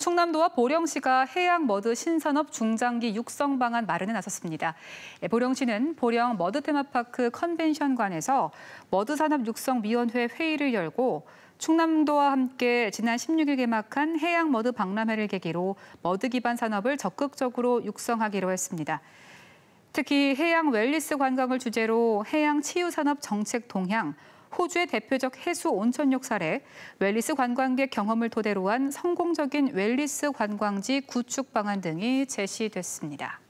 충남도와 보령시가 해양 머드 신산업 중장기 육성 방안 마련에 나섰습니다. 예, 보령시는 보령 머드 테마파크 컨벤션관에서 머드 산업 육성 위원회 회의를 열고 충남도와 함께 지난 16일 개막한 해양 머드 박람회를 계기로 머드 기반 산업을 적극적으로 육성하기로 했습니다. 특히 해양 웰리스 관광을 주제로 해양 치유 산업 정책 동향, 호주의 대표적 해수 온천역 사례, 웰리스 관광객 경험을 토대로 한 성공적인 웰리스 관광지 구축 방안 등이 제시됐습니다.